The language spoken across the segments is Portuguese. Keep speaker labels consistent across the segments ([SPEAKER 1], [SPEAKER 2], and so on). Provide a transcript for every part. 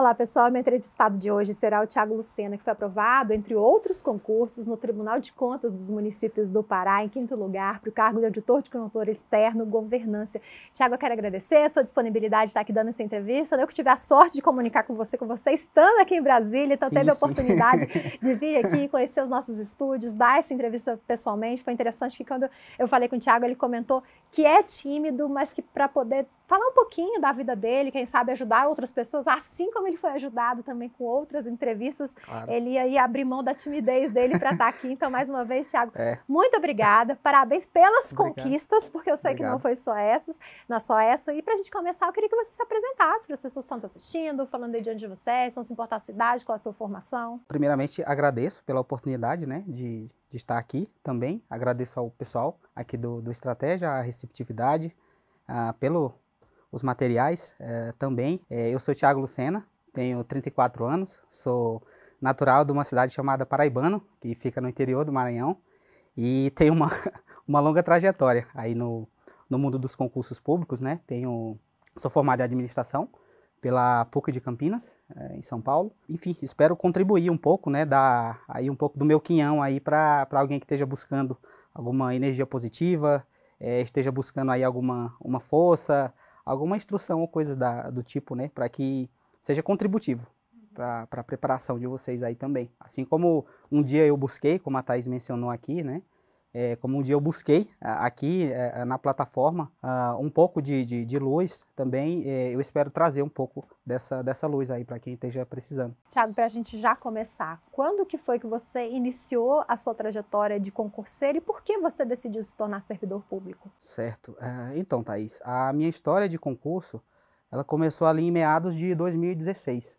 [SPEAKER 1] Olá, pessoal. Meu entrevistado de hoje será o Tiago Lucena, que foi aprovado, entre outros concursos, no Tribunal de Contas dos Municípios do Pará, em quinto lugar, para o cargo de auditor de consultor externo, governança. Tiago, eu quero agradecer a sua disponibilidade de estar aqui dando essa entrevista. Eu que tive a sorte de comunicar com você, com você estando aqui em Brasília, então sim, teve a sim. oportunidade de vir aqui, conhecer os nossos estúdios, dar essa entrevista pessoalmente. Foi interessante que quando eu falei com o Tiago, ele comentou que é tímido, mas que para poder falar um pouquinho da vida dele, quem sabe ajudar outras pessoas, assim como ele foi ajudado também com outras entrevistas, claro. ele ia abrir mão da timidez dele para estar tá aqui. Então, mais uma vez, Thiago, é. muito obrigada, parabéns pelas Obrigado. conquistas, porque eu sei Obrigado. que não foi só essas, não é só essa. E para a gente começar, eu queria que você se apresentasse para as pessoas que estão assistindo, falando de onde você é, se não se importar a sua idade, qual a sua formação.
[SPEAKER 2] Primeiramente, agradeço pela oportunidade né, de de estar aqui também. Agradeço ao pessoal aqui do, do Estratégia, a receptividade, ah, pelo os materiais eh, também. Eh, eu sou Tiago Lucena, tenho 34 anos, sou natural de uma cidade chamada Paraibano, que fica no interior do Maranhão, e tenho uma, uma longa trajetória aí no, no mundo dos concursos públicos, né? Tenho, sou formado em administração, pela PUC de Campinas, eh, em São Paulo. Enfim, espero contribuir um pouco, né, dar aí um pouco do meu quinhão aí para alguém que esteja buscando alguma energia positiva, é, esteja buscando aí alguma uma força, alguma instrução ou coisas da, do tipo, né, para que seja contributivo para a preparação de vocês aí também. Assim como um dia eu busquei, como a Thais mencionou aqui, né, é, como um dia eu busquei aqui é, é, na plataforma um pouco de, de, de luz também, é, eu espero trazer um pouco dessa, dessa luz aí para quem esteja precisando.
[SPEAKER 1] Tiago, para a gente já começar, quando que foi que você iniciou a sua trajetória de concurseiro e por que você decidiu se tornar servidor público?
[SPEAKER 2] Certo. então, Thaís, a minha história de concurso, ela começou ali em meados de 2016.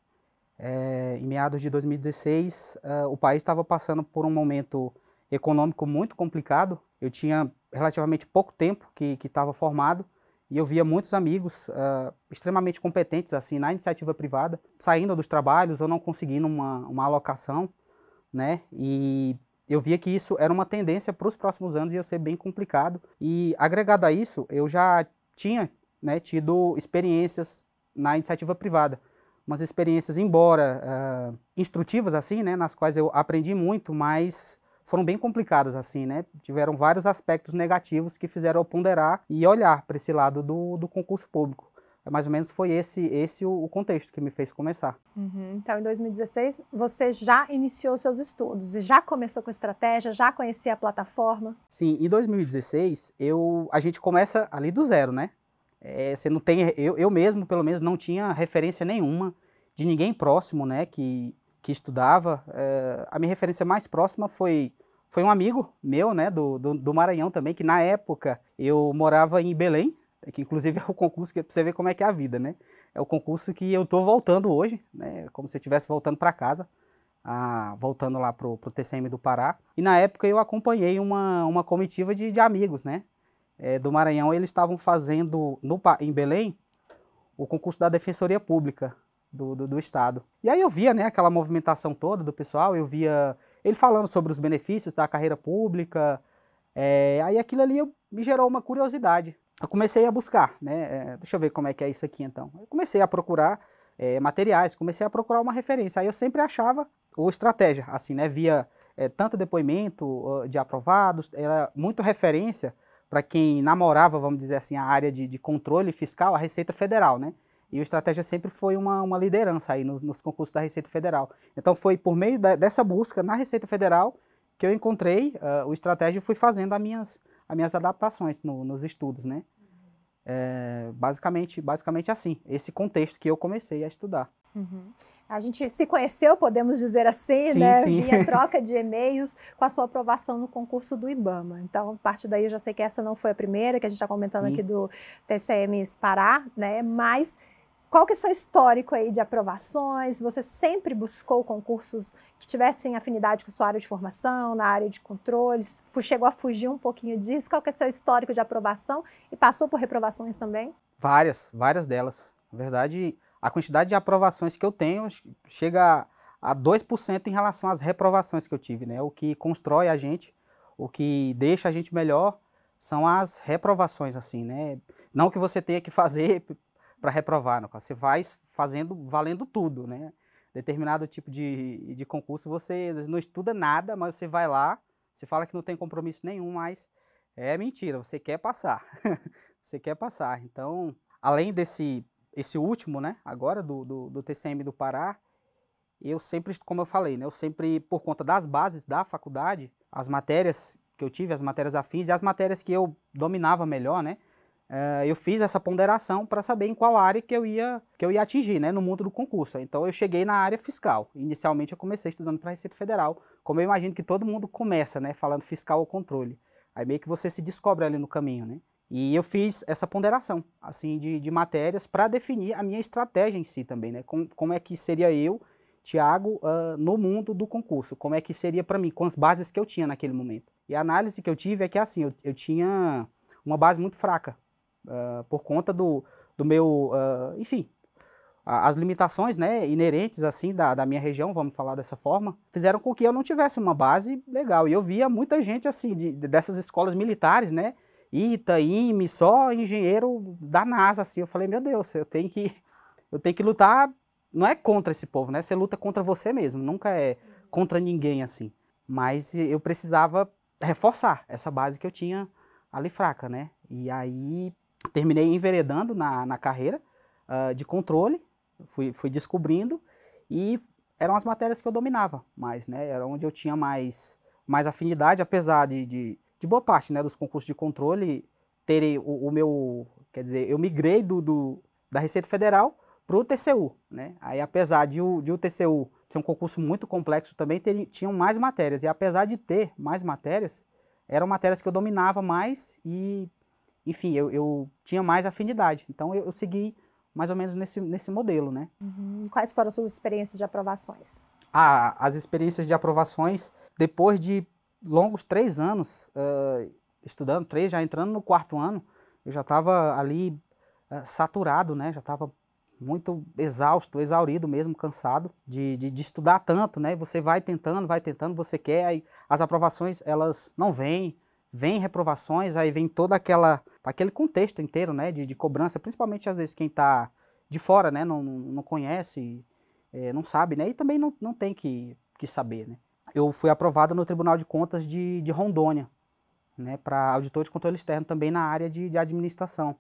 [SPEAKER 2] É, em meados de 2016, o país estava passando por um momento econômico muito complicado. Eu tinha relativamente pouco tempo que estava formado e eu via muitos amigos uh, extremamente competentes assim na iniciativa privada saindo dos trabalhos ou não conseguindo uma, uma alocação, né? E eu via que isso era uma tendência para os próximos anos e ia ser bem complicado. E agregado a isso, eu já tinha né, tido experiências na iniciativa privada, umas experiências embora uh, instrutivas assim, né, nas quais eu aprendi muito, mas foram bem complicadas assim, né? Tiveram vários aspectos negativos que fizeram eu ponderar e olhar para esse lado do, do concurso público. É mais ou menos foi esse esse o contexto que me fez começar.
[SPEAKER 1] Uhum. Então, em 2016, você já iniciou seus estudos e já começou com estratégia, já conhecia a plataforma?
[SPEAKER 2] Sim, em 2016, eu, a gente começa ali do zero, né? É, você não tem, eu, eu mesmo, pelo menos, não tinha referência nenhuma de ninguém próximo, né, que, que estudava, é, a minha referência mais próxima foi, foi um amigo meu, né, do, do, do, Maranhão também, que na época eu morava em Belém, que inclusive é o concurso que você vê como é que é a vida, né? É o concurso que eu estou voltando hoje, né, é como se eu estivesse voltando para casa, a, voltando lá para o TCM do Pará. E na época eu acompanhei uma, uma comitiva de, de amigos, né? É, do Maranhão, eles estavam fazendo no, em Belém o concurso da Defensoria Pública, do, do, do, Estado. E aí eu via né, aquela movimentação toda do pessoal, eu via ele falando sobre os benefícios da carreira pública, é, aí aquilo ali me gerou uma curiosidade. Eu comecei a buscar, né? É, deixa eu ver como é que é isso aqui então. Eu comecei a procurar é, materiais, comecei a procurar uma referência. Aí eu sempre achava o estratégia, assim, né? Via tanto depoimento de aprovados, era muito referência para quem namorava, vamos dizer assim, a área de, de controle fiscal, a Receita Federal, né? E o Estratégia sempre foi uma, uma liderança aí nos, nos concursos da Receita Federal. Então foi por meio da, dessa busca na Receita Federal que eu encontrei uh, o Estratégia e fui fazendo as minhas, as minhas adaptações no, nos estudos, né? É, basicamente, basicamente assim, esse contexto que eu comecei a estudar.
[SPEAKER 1] Uhum. A gente se conheceu, podemos dizer assim, sim, né? Sim. Via troca de e-mails com a sua aprovação no concurso do IBAMA. Então, a partir daí eu já sei que essa não foi a primeira, que a gente está comentando sim. aqui do TCM Pará, né? Mas qual que é o seu histórico aí de aprovações? Você sempre buscou concursos que tivessem afinidade com a sua área de formação, na área de controles? Chegou a fugir um pouquinho disso? Qual que é o seu histórico de aprovação? E passou por reprovações também?
[SPEAKER 2] Várias, várias delas. Na verdade, a quantidade de aprovações que eu tenho chega a 2% em relação às reprovações que eu tive, né? O que constrói a gente, o que deixa a gente melhor são as reprovações, assim, né? Não que você tenha que fazer para reprovar. No né, caso. Você vai fazendo, valendo tudo, né? Determinado tipo de, de concurso, você às vezes não estuda nada, mas você vai lá, você fala que não tem compromisso nenhum, mas é mentira, você quer passar. você quer passar. Então, além desse esse último, né, agora do, do, do TCM do Pará, eu sempre, como eu falei, né, eu sempre, por conta das bases da faculdade, as matérias que eu tive, as matérias afins e as matérias que eu dominava melhor, né, eh, eu fiz essa ponderação para saber em qual área que eu ia, que eu ia atingir né, no mundo do concurso. Então eu cheguei na área fiscal. Inicialmente eu comecei estudando para a Receita Federal, como eu imagino que todo mundo começa, né, falando fiscal ou controle. Aí meio que você se descobre ali no caminho, né? E eu fiz essa ponderação, assim, de, de matérias para definir a minha estratégia em si também, né? Com, como é que seria eu, Tiago, uh, ah, no mundo do concurso? Como é que seria para mim, com as bases que eu tinha naquele momento? E a análise que eu tive é que, assim, eu, eu tinha uma base muito fraca ah, por conta do, do meu, uh, enfim, as limitações né, inerentes assim da, da minha região, vamos falar dessa forma, fizeram com que eu não tivesse uma base legal. E eu via muita gente assim, de, dessas escolas militares, né? ITA, IME, só engenheiro da NASA, assim. Eu falei, meu Deus, eu tenho que, eu tenho que lutar, não é contra esse povo, né? Você luta contra você mesmo, nunca é contra ninguém, assim. Mas eu precisava reforçar essa base que eu tinha ali fraca, né? E aí terminei enveredando na, na carreira uh, de controle, fui, fui descobrindo e eram as matérias que eu dominava mais, né? Era onde eu tinha mais, mais afinidade, apesar de, de, de boa parte né, dos concursos de controle terem o, o meu. Quer dizer, eu migrei do, do da Receita Federal para o TCU, né? Aí, apesar de o, de o TCU ser um concurso muito complexo, também ter, tinham mais matérias. E apesar de ter mais matérias, eram matérias que eu dominava mais e enfim, eu, eu tinha mais afinidade. Então eu, eu segui mais ou menos nesse, nesse modelo, né?
[SPEAKER 1] Uhum. Quais foram suas experiências de aprovações?
[SPEAKER 2] Ah, as experiências de aprovações, depois de longos três anos uh, estudando, três, já entrando no quarto ano, eu já estava ali uh, saturado, né? Já estava muito exausto, exaurido mesmo, cansado de, de, de, estudar tanto, né? Você vai tentando, vai tentando, você quer, aí as aprovações elas não vêm, vem reprovações, aí vem toda aquela aquele contexto inteiro, né, de, de cobrança, principalmente às vezes quem está de fora, né, não, não conhece, é, não sabe, né, e também não, não tem que, que saber, né. Eu fui aprovado no Tribunal de Contas de, de Rondônia, né, para auditor de controle externo também na área de, de administração.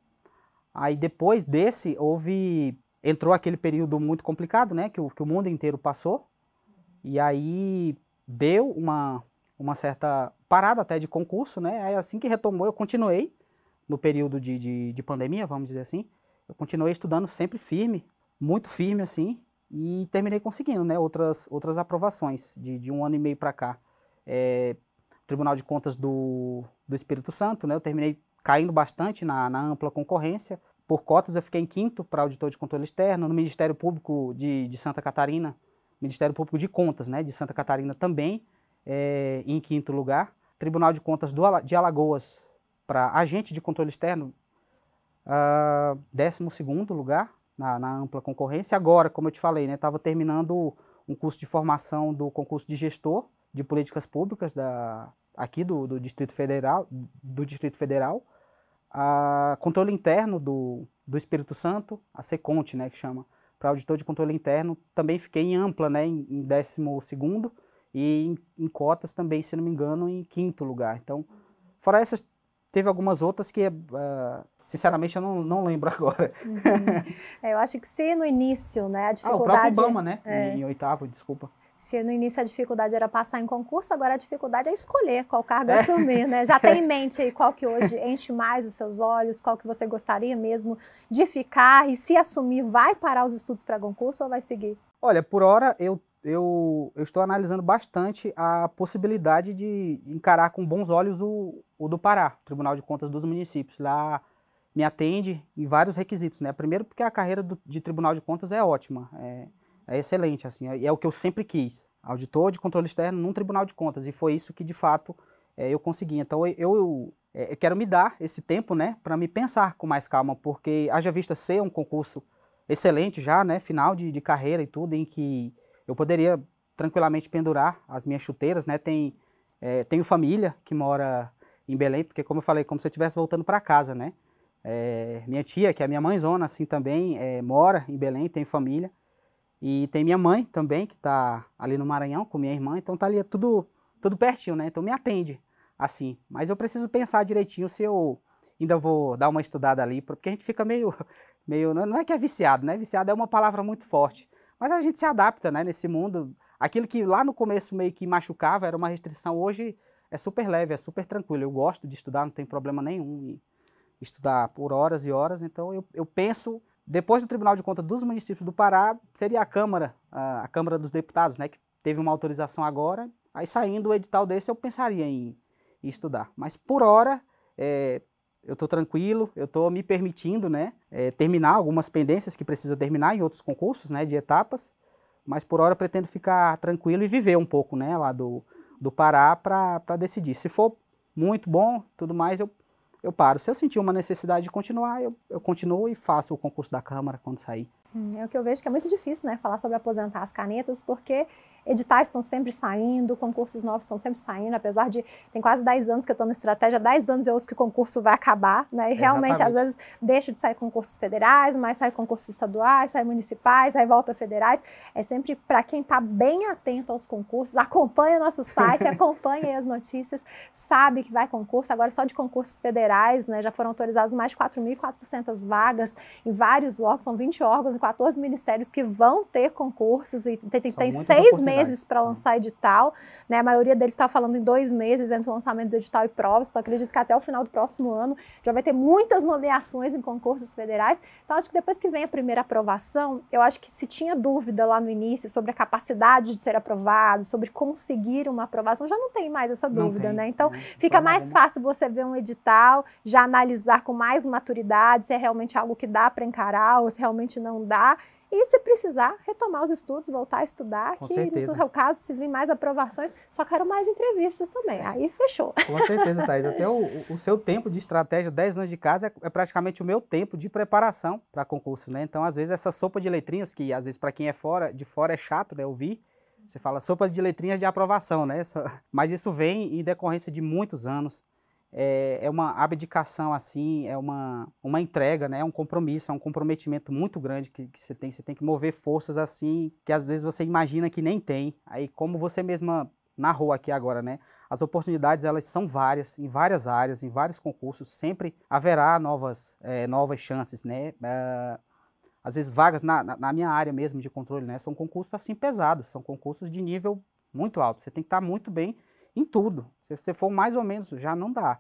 [SPEAKER 2] Aí depois desse houve entrou aquele período muito complicado, né, que o, que o mundo inteiro passou, e aí deu uma, uma certa parada até de concurso, né? Aí assim que retomou, eu continuei no período de, de, de, pandemia, vamos dizer assim. Eu continuei estudando sempre firme, muito firme assim, e terminei conseguindo, né? Outras, outras aprovações de, de um ano e meio para cá. É, Tribunal de Contas do, do Espírito Santo, né? Eu terminei caindo bastante na, na ampla concorrência. Por cotas eu fiquei em quinto para auditor de controle externo, no Ministério Público de, de Santa Catarina, Ministério Público de Contas, né? De Santa Catarina também é, em quinto lugar. Tribunal de Contas do, de Alagoas para agente de controle externo, uh, segundo lugar na, na, ampla concorrência. Agora, como eu te falei, estava né, terminando um curso de formação do concurso de gestor de políticas públicas da, aqui do, do Distrito Federal, do Distrito Federal, controle interno do, do Espírito Santo, a Seconte, né, que chama, para auditor de controle interno, também fiquei em ampla, né, em, décimo segundo, e em, em, cotas também, se não me engano, em quinto lugar. Então, fora essas, teve algumas outras que, uh, sinceramente, eu não, não lembro agora. Uhum.
[SPEAKER 1] é, eu acho que se no início, né, a dificuldade... Ah, o próprio Obama, né, é... em, em
[SPEAKER 2] oitavo, desculpa.
[SPEAKER 1] Se no início a dificuldade era passar em concurso, agora a dificuldade é escolher qual cargo é. assumir, né? Já tem em mente aí qual que hoje enche mais os seus olhos, qual que você gostaria mesmo de ficar e se assumir, vai parar os estudos para concurso ou vai seguir?
[SPEAKER 2] Olha, por hora eu eu, eu estou analisando bastante a possibilidade de encarar com bons olhos o, o do Pará, Tribunal de Contas dos Municípios. Lá me atende em vários requisitos, né? Primeiro porque a carreira do, de Tribunal de Contas é ótima, é, é excelente, assim, é, é, o que eu sempre quis. Auditor de controle externo num Tribunal de Contas, e foi isso que, de fato, é, eu consegui. Então, eu, eu, é, eu quero me dar esse tempo, né, para me pensar com mais calma, porque haja vista ser um concurso excelente já, né, final de, de carreira e tudo, em que eu poderia tranquilamente pendurar as minhas chuteiras, né? Tem, é, tenho família que mora em Belém, porque como eu falei, como se eu estivesse voltando para casa, né? É, minha tia, que é minha mãezona, assim também, é, mora em Belém, tem família. E tem minha mãe também, que está ali no Maranhão com minha irmã, então está ali tudo, tudo pertinho, né? Então me atende, assim. Mas eu preciso pensar direitinho se eu ainda vou dar uma estudada ali, porque a gente fica meio, meio não é que é viciado, né? Viciado é uma palavra muito forte, mas a gente se adapta, né? Nesse mundo, aquilo que lá no começo meio que machucava era uma restrição, hoje é super leve, é super tranquilo. Eu gosto de estudar, não tem problema nenhum estudar por horas e horas. Então eu, eu penso, depois do Tribunal de Contas dos Municípios do Pará, seria a Câmara, a, a Câmara dos Deputados, né? Que teve uma autorização agora. Aí saindo o edital desse, eu pensaria em, em estudar. Mas por hora, é, eu estou tranquilo, eu estou me permitindo né, é, terminar algumas pendências que precisa terminar em outros concursos, né, de etapas, mas por hora pretendo ficar tranquilo e viver um pouco né, lá do, do Pará para decidir. Se for muito bom, tudo mais, eu, eu paro. Se eu sentir uma necessidade de continuar, eu, eu continuo e faço o concurso da Câmara quando sair.
[SPEAKER 1] Hum, é o que eu vejo que é muito difícil, né, falar sobre aposentar as canetas, porque editais estão sempre saindo, concursos novos estão sempre saindo, apesar de tem quase 10 anos que eu estou no estratégia, 10 anos eu uso que o concurso vai acabar, né? E realmente Exatamente. às vezes deixa de sair concursos federais, mas sai concursos estaduais, sai municipais, aí volta federais. É sempre para quem está bem atento aos concursos, acompanha nosso site, acompanha as notícias, sabe que vai concurso. Agora só de concursos federais, né? Já foram autorizadas mais de 4.400 vagas em vários órgãos, são 20 órgãos 14 ministérios que vão ter concursos e tem, tem seis meses para lançar edital. Né? A maioria deles está falando em dois meses entre o lançamento do edital e provas. Então, acredito que até o final do próximo ano já vai ter muitas nomeações em concursos federais. Então, acho que depois que vem a primeira aprovação, eu acho que se tinha dúvida lá no início sobre a capacidade de ser aprovado, sobre conseguir uma aprovação, já não tem mais essa dúvida, né? Então, né? fica mais né? fácil você ver um edital, já analisar com mais maturidade se é realmente algo que dá para encarar ou se realmente não dá estudar e, se precisar, retomar os estudos, voltar a estudar, Com que certeza. no seu caso, se vir mais aprovações, só quero mais entrevistas também. Aí fechou. Com certeza, Thais. Até
[SPEAKER 2] o, o, seu tempo de estratégia, 10 anos de casa, é, é praticamente o meu tempo de preparação para concurso, né? Então, às vezes, essa sopa de letrinhas, que às vezes para quem é fora, de fora é chato, né? Ouvir. Você fala sopa de letrinhas de aprovação, né? Mas isso vem em decorrência de muitos anos é, é uma abdicação, assim, é uma, uma entrega, né? É um compromisso, é um comprometimento muito grande que, que você tem. Você tem que mover forças, assim, que às vezes você imagina que nem tem. Aí, como você mesma narrou aqui agora, né? As oportunidades elas são várias, em várias áreas, em vários concursos, sempre haverá novas, é, novas chances, né? É, às vezes vagas na, na, minha área mesmo de controle, né? São concursos assim pesados, são concursos de nível muito alto. Você tem que estar muito bem em tudo. Se você for mais ou menos, já não dá.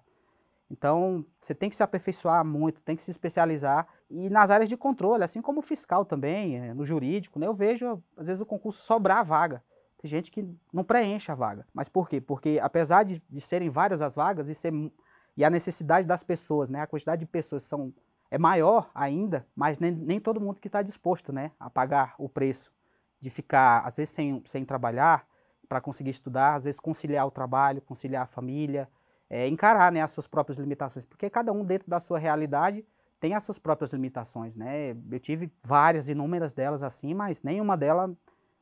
[SPEAKER 2] Então, você tem que se aperfeiçoar muito, tem que se especializar. E nas áreas de controle, assim como fiscal também, eh, no jurídico, né? eu vejo, às vezes, o concurso sobrar a vaga. Tem gente que não preenche a vaga. Mas por quê? Porque apesar de, de serem várias as vagas e, ser, é e a necessidade das pessoas, né? a quantidade de pessoas são, é maior ainda, mas nem, nem todo mundo que está disposto né? a pagar o preço de ficar, às vezes, sem, sem trabalhar, para conseguir estudar, às vezes conciliar o trabalho, conciliar a família, é, encarar né, as suas próprias limitações, porque cada um dentro da sua realidade tem as suas próprias limitações, né? Eu tive várias, inúmeras delas assim, mas nenhuma, dela,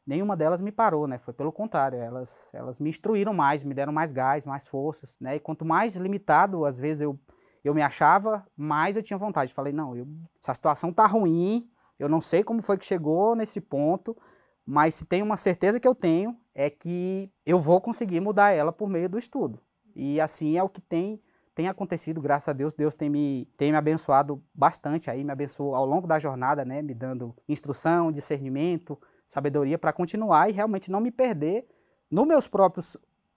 [SPEAKER 2] nenhuma delas me parou, né? Foi pelo contrário, elas, elas me instruíram mais, me deram mais gás, mais forças, né? E quanto mais limitado, às vezes, eu, eu me achava, mais eu tinha vontade. Falei, não, eu, essa situação tá ruim, eu não sei como foi que chegou nesse ponto, mas se tem uma certeza que eu tenho, é que eu vou conseguir mudar ela por meio do estudo. E assim é o que tem tem acontecido, graças a Deus, Deus tem me, tem me abençoado bastante aí, me abençoou ao longo da jornada, né, me dando instrução, discernimento, sabedoria para continuar e realmente não me perder nos meus próprios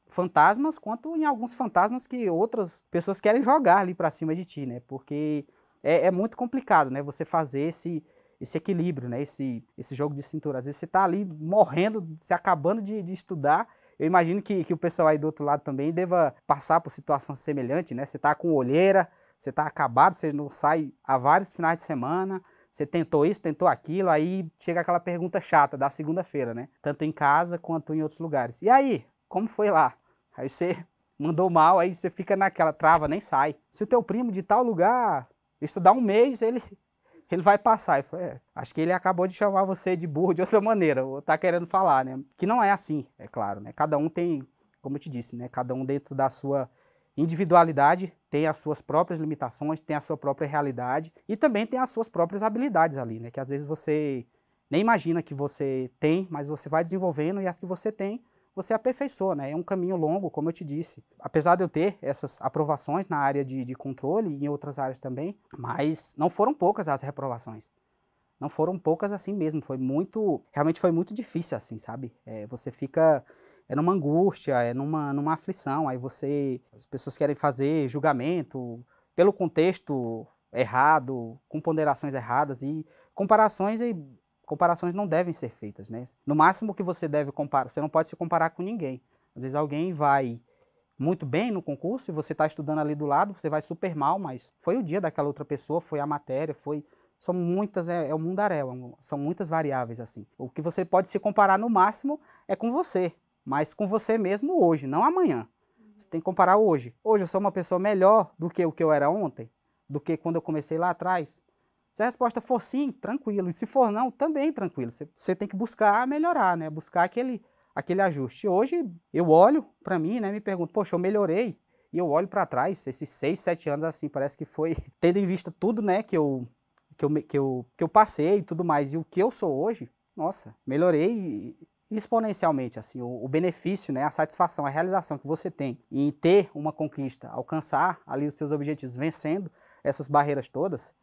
[SPEAKER 2] fantasmas, quanto em alguns fantasmas que outras pessoas querem jogar ali para cima de ti, né, porque é, é muito complicado, né, você fazer esse, esse equilíbrio, né? Esse, esse jogo de cintura. Às vezes você está ali morrendo, se acabando de, de estudar. Eu imagino que, que o pessoal aí do outro lado também deva passar por situação semelhante, né? Você está com olheira, você está acabado, você não sai há vários finais de semana, você tentou isso, tentou aquilo, aí chega aquela pergunta chata da segunda-feira, né? Tanto em casa quanto em outros lugares. E aí, como foi lá? Aí você mandou mal, aí você fica naquela trava, nem sai. Se o teu primo de tal lugar estudar um mês, ele ele vai passar. Eu falei, é, acho que ele acabou de chamar você de burro de outra maneira, ou tá querendo falar, né? Que não é assim, é claro, né? Cada um tem, como eu te disse, né? Cada um dentro da sua individualidade tem as suas próprias limitações, tem a sua própria realidade e também tem as suas próprias habilidades ali, né? Que às vezes você nem imagina que você tem, mas você vai desenvolvendo e as que você tem você aperfeiçoa, né? É um caminho longo, como eu te disse. Apesar de eu ter essas aprovações na área de, de controle e em outras áreas também, mas não foram poucas as reprovações. Não foram poucas assim mesmo, foi muito, realmente foi muito difícil assim, sabe? É, você fica é numa angústia, é numa, numa aflição, aí você, as pessoas querem fazer julgamento pelo contexto errado, com ponderações erradas e comparações e comparações não devem ser feitas, né? No máximo que você deve comparar, você não pode se comparar com ninguém. Às vezes alguém vai muito bem no concurso e você está estudando ali do lado, você vai super mal, mas foi o dia daquela outra pessoa, foi a matéria, foi são muitas, é, é, é um mundaréu, são muitas variáveis assim. O que você pode se comparar no máximo é com você, mas com você mesmo hoje, não amanhã. Você tem que comparar hoje. Hoje eu sou uma pessoa melhor do que o que eu era ontem, do que quando eu comecei lá atrás. Se a resposta for sim, tranquilo. E se for não, também tranquilo. Você, você tem que buscar melhorar, né? Buscar aquele, aquele ajuste. Hoje eu olho para mim, né? Me pergunto, poxa, eu melhorei. E eu olho para trás, esses seis, sete anos assim, parece que foi, tendo em vista tudo, né, que eu, que eu, que eu, que eu passei e tudo mais, e o que eu sou hoje, nossa, melhorei exponencialmente, assim, o, o, benefício, né, a satisfação, a realização que você tem em ter uma conquista, alcançar ali os seus objetivos, vencendo essas barreiras todas,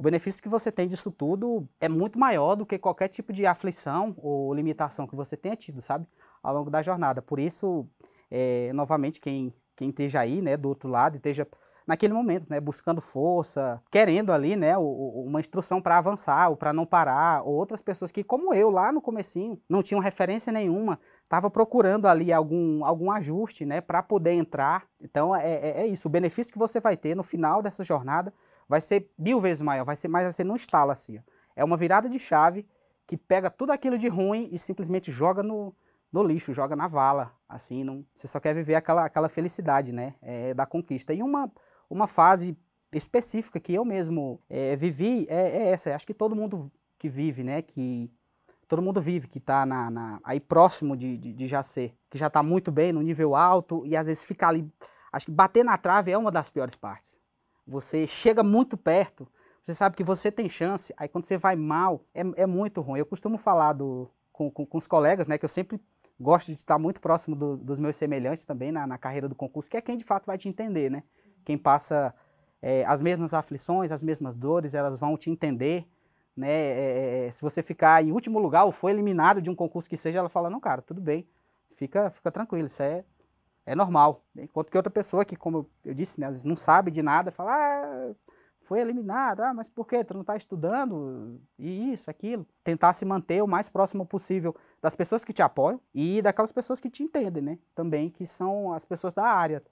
[SPEAKER 2] o benefício que você tem disso tudo é muito maior do que qualquer tipo de aflição ou limitação que você tenha tido, sabe? Ao longo da jornada. Por isso, é, novamente, quem, quem esteja aí, né, do outro lado, esteja naquele momento, né, buscando força, querendo ali, né, uma instrução para avançar ou para não parar, ou outras pessoas que, como eu lá no comecinho, não tinham referência nenhuma, estava procurando ali algum, algum ajuste, né, para poder entrar. Então é, é, é isso, o benefício que você vai ter no final dessa jornada vai ser mil vezes maior, vai ser mais, vai ser não estala assim. Ó. É uma virada de chave que pega tudo aquilo de ruim e simplesmente joga no, no lixo, joga na vala, assim, não, você só quer viver aquela, aquela felicidade, né, é, da conquista. E uma, uma fase específica que eu mesmo é, vivi é, é, essa, acho que todo mundo que vive, né, que todo mundo vive, que está na, na, aí próximo de, de, de já ser, que já está muito bem, no nível alto, e às vezes ficar ali, acho que bater na trave é uma das piores partes você chega muito perto, você sabe que você tem chance, aí quando você vai mal, é, é muito ruim. Eu costumo falar do, com, com, com, os colegas, né, que eu sempre gosto de estar muito próximo do, dos meus semelhantes também na, na, carreira do concurso, que é quem de fato vai te entender, né? Quem passa é, as mesmas aflições, as mesmas dores, elas vão te entender, né? É, é, é se você ficar em último lugar ou for eliminado de um concurso que seja, ela fala, não, cara, tudo bem, fica, fica tranquilo, isso é é normal. Né? Enquanto que outra pessoa que, como eu disse, né, às vezes não sabe de nada, fala, ah, foi eliminada. ah, mas por que? Tu não está estudando? E isso, aquilo. Tentar se manter o mais próximo possível das pessoas que te apoiam e daquelas pessoas que te entendem, né? Também, que são as pessoas da área.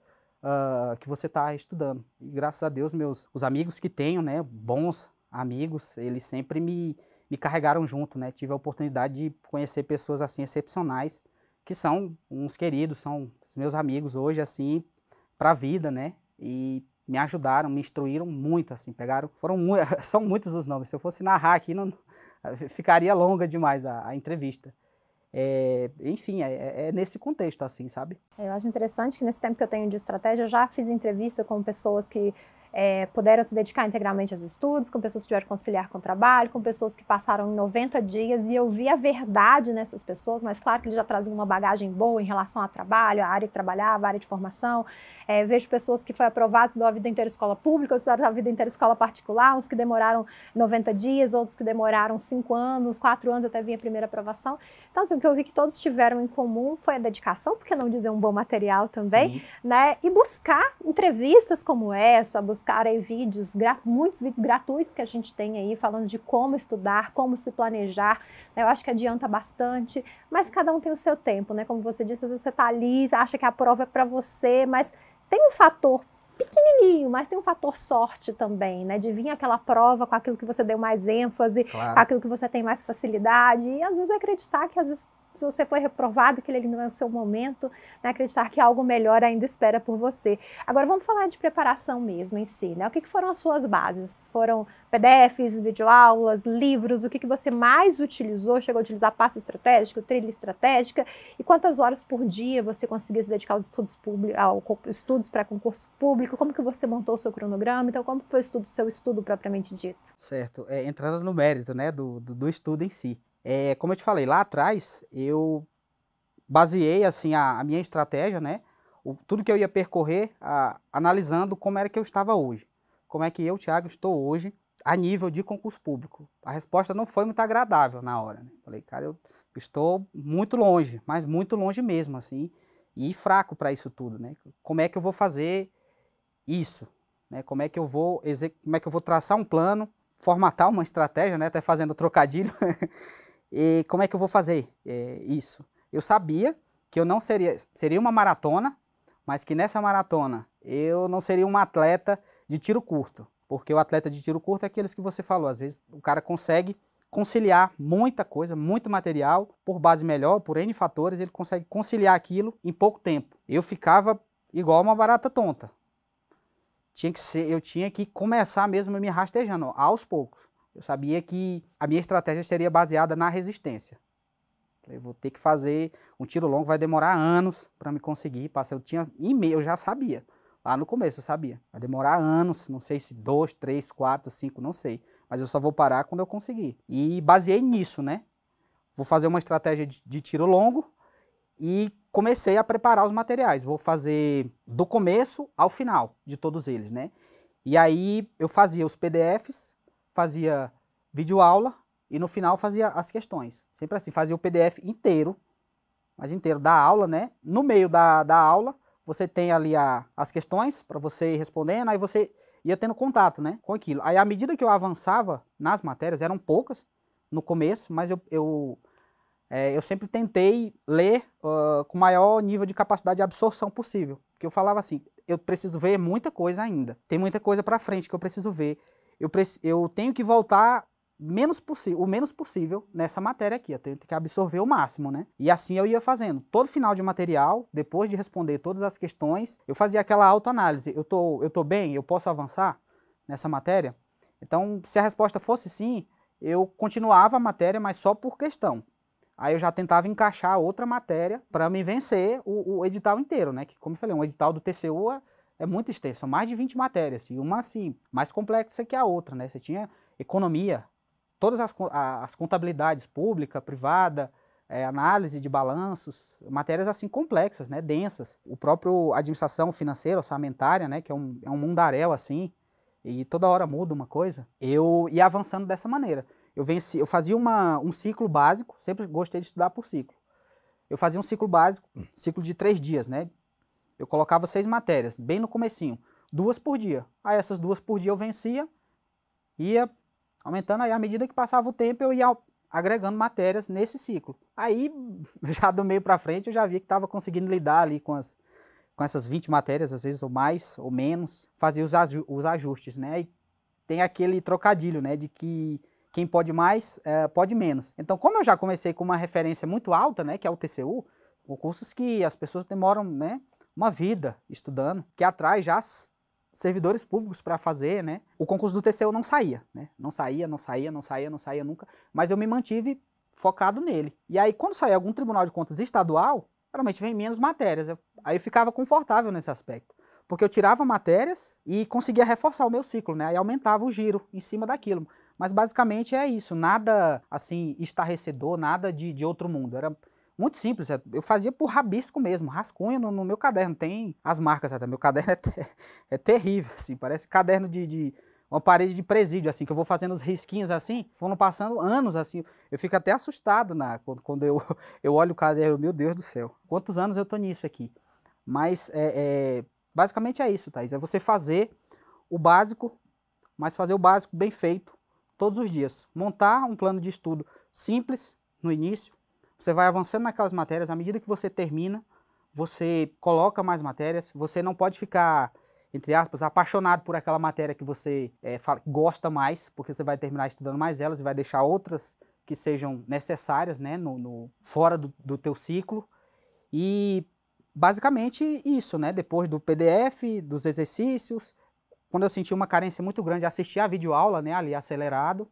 [SPEAKER 2] Uh, que você está estudando. E graças a Deus, meus os amigos que tenho, né, bons amigos, eles sempre me, me carregaram junto, né? Tive a oportunidade de conhecer pessoas assim excepcionais, que são uns queridos, são meus amigos hoje, assim, para a vida, né? E me ajudaram, me instruíram muito, assim, pegaram, foram são muitos os nomes. Se eu fosse narrar aqui, não ficaria longa demais a, a entrevista. É, enfim, é, é, é nesse contexto, assim, sabe?
[SPEAKER 1] É, eu acho interessante que nesse tempo que eu tenho de estratégia, eu já fiz entrevista com pessoas que é, puderam se dedicar integralmente aos estudos, com pessoas que tiveram que conciliar com o trabalho, com pessoas que passaram 90 dias e eu vi a verdade nessas pessoas, mas claro que eles já trazem uma bagagem boa em relação ao trabalho, a área que trabalhava, a área de formação. É, vejo pessoas que foram aprovadas da vida inteira escola pública, outros da vida inteira escola particular, uns que demoraram 90 dias, outros que demoraram 5 anos, 4 anos até vir a primeira aprovação. Então, assim, o que eu vi que todos tiveram em comum foi a dedicação, porque não dizer um bom material também, Sim. né? E buscar entrevistas como essa, buscar buscar aí vídeos, muitos vídeos gratuitos que a gente tem aí falando de como estudar, como se planejar. Né? Eu acho que adianta bastante, mas cada um tem o seu tempo, né? Como você disse, às vezes você está ali, acha que a prova é para você, mas tem um fator pequenininho, mas tem um fator sorte também, né? De vir aquela prova com aquilo que você deu mais ênfase, claro. aquilo que você tem mais facilidade, e às vezes acreditar que às vezes se você foi reprovado, que ele não é o seu momento, né? acreditar que algo melhor ainda espera por você. Agora vamos falar de preparação mesmo em si, né? O que, que foram as suas bases? Foram PDFs, videoaulas, livros? O que, que você mais utilizou? Chegou a utilizar passo estratégico, trilha estratégica? E quantas horas por dia você conseguia se dedicar aos estudos, ao, estudos para concurso público? Como que você montou o seu cronograma? Então, como foi o estudo, seu estudo propriamente dito?
[SPEAKER 2] Certo, é entrar no mérito, né, do, do, do estudo em si. É, como eu te falei lá atrás, eu baseei assim a, a minha estratégia, né? O, tudo que eu ia percorrer, a, analisando como era que eu estava hoje, como é que eu, Thiago, estou hoje a nível de concurso público. A resposta não foi muito agradável na hora. Né? Falei, cara, eu estou muito longe, mas muito longe mesmo, assim, e fraco para isso tudo, né? Como é que eu vou fazer isso? Né? Como é que eu vou como é que eu vou traçar um plano, formatar uma estratégia, né? Até fazendo trocadilho. E como é que eu vou fazer é, isso? Eu sabia que eu não seria, seria uma maratona, mas que nessa maratona eu não seria um atleta de tiro curto, porque o atleta de tiro curto é aqueles que você falou, às vezes o cara consegue conciliar muita coisa, muito material, por base melhor, por N fatores, ele consegue conciliar aquilo em pouco tempo. Eu ficava igual uma barata tonta. Tinha que ser, eu tinha que começar mesmo me rastejando aos poucos. Eu sabia que a minha estratégia seria baseada na resistência. Eu vou ter que fazer um tiro longo, vai demorar anos para me conseguir passar. Eu tinha e eu já sabia. Lá no começo eu sabia. Vai demorar anos, não sei se dois, três, quatro, cinco, não sei. Mas eu só vou parar quando eu conseguir. E baseei nisso, né? Vou fazer uma estratégia de, de tiro longo e comecei a preparar os materiais. Vou fazer do começo ao final de todos eles, né? E aí eu fazia os PDFs fazia videoaula e no final fazia as questões. Sempre assim, fazia o PDF inteiro, mas inteiro da aula, né? No meio da, da aula, você tem ali a, as questões para você ir respondendo, aí você ia tendo contato, né, com aquilo. Aí à medida que eu avançava nas matérias, eram poucas no começo, mas eu, eu é, eu sempre tentei ler uh, com maior nível de capacidade de absorção possível. Porque eu falava assim, eu preciso ver muita coisa ainda. Tem muita coisa para frente que eu preciso ver eu, eu tenho que voltar menos o menos possível nessa matéria aqui. Eu tenho que absorver o máximo, né? E assim eu ia fazendo. Todo final de material, depois de responder todas as questões, eu fazia aquela autoanálise. Eu tô, eu tô bem? Eu posso avançar nessa matéria? Então, se a resposta fosse sim, eu continuava a matéria, mas só por questão. Aí eu já tentava encaixar outra matéria para me vencer o, o, edital inteiro, né? Que, como eu falei, é um edital do TCU é muito extenso, são mais de 20 matérias, e uma assim, mais complexa que a outra, né? Você tinha economia, todas as, as contabilidades pública, privada, é, análise de balanços, matérias assim complexas, né, densas. O próprio administração financeira, orçamentária, né, que é um, é um mundaréu assim, e toda hora muda uma coisa. Eu ia avançando dessa maneira. Eu, venci, eu fazia uma, um ciclo básico, sempre gostei de estudar por ciclo. Eu fazia um ciclo básico, ciclo de três dias, né, eu colocava seis matérias, bem no comecinho, duas por dia. Aí essas duas por dia eu vencia, ia aumentando, aí à medida que passava o tempo eu ia agregando matérias nesse ciclo. Aí, já do meio para frente, eu já via que estava conseguindo lidar ali com, as, com essas 20 matérias, às vezes ou mais ou menos, fazia os, os ajustes, né? E tem aquele trocadilho, né, de que quem pode mais, é, pode menos. Então, como eu já comecei com uma referência muito alta, né, que é o TCU, concursos que as pessoas demoram, né, uma vida estudando, que é atrás já servidores públicos para fazer, né? O concurso do TCU não saía, né? Não saía, não saía, não saía, não saía nunca, mas eu me mantive focado nele. E aí quando saía algum tribunal de contas estadual, geralmente vem menos matérias. Eu, aí eu ficava confortável nesse aspecto, porque eu tirava matérias e conseguia reforçar o meu ciclo, né? Aí aumentava o giro em cima daquilo. Mas basicamente é isso, nada assim estarrecedor, nada de, de outro mundo. Era muito simples, é, eu fazia por rabisco mesmo, rascunho no, no meu caderno, tem as marcas até, meu caderno é, ter, é terrível, assim, parece caderno de, de, uma parede de presídio, assim, que eu vou fazendo os risquinhos assim, foram passando anos, assim, eu fico até assustado na, quando, quando eu, eu olho o caderno, meu Deus do céu, quantos anos eu tô nisso aqui? Mas, é, é, basicamente é isso, Thaís, é você fazer o básico, mas fazer o básico bem feito, todos os dias, montar um plano de estudo simples no início, você vai avançando naquelas matérias, à medida que você termina, você coloca mais matérias, você não pode ficar, entre aspas, apaixonado por aquela matéria que você é, eh, fala, gosta mais, porque você vai terminar estudando mais elas e vai deixar outras que sejam necessárias, né, no, no fora do, do teu ciclo. E basicamente isso, né, depois do PDF, dos exercícios, quando eu senti uma carência muito grande, assistir a videoaula, né, ali acelerado,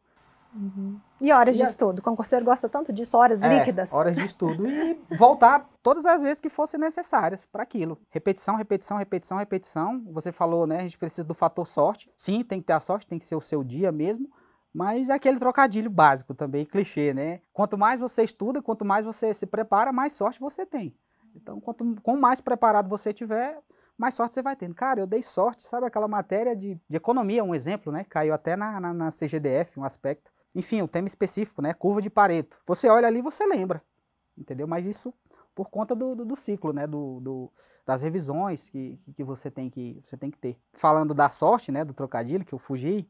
[SPEAKER 1] Uhum. E horas e de a... estudo. O concurseiro gosta tanto disso, horas é, líquidas. Horas de
[SPEAKER 2] estudo e voltar todas as vezes que fossem necessárias para aquilo. Repetição, repetição, repetição, repetição. Você falou, né? A gente precisa do fator sorte. Sim, tem que ter a sorte, tem que ser o seu dia mesmo. Mas é aquele trocadilho básico também, clichê, né? Quanto mais você estuda, quanto mais você se prepara, mais sorte você tem. Então, quanto com mais preparado você tiver, mais sorte você vai tendo. Cara, eu dei sorte, sabe aquela matéria de, de economia, um exemplo, né? Caiu até na, na, na CGDF, um aspecto. Enfim, o tema específico, né? Curva de Pareto. Você olha ali você lembra, entendeu? Mas isso por conta do, do, do ciclo, né? Do, do, das revisões que, que você, tem que você tem que ter. Falando da sorte, né? Do trocadilho, que eu fugi.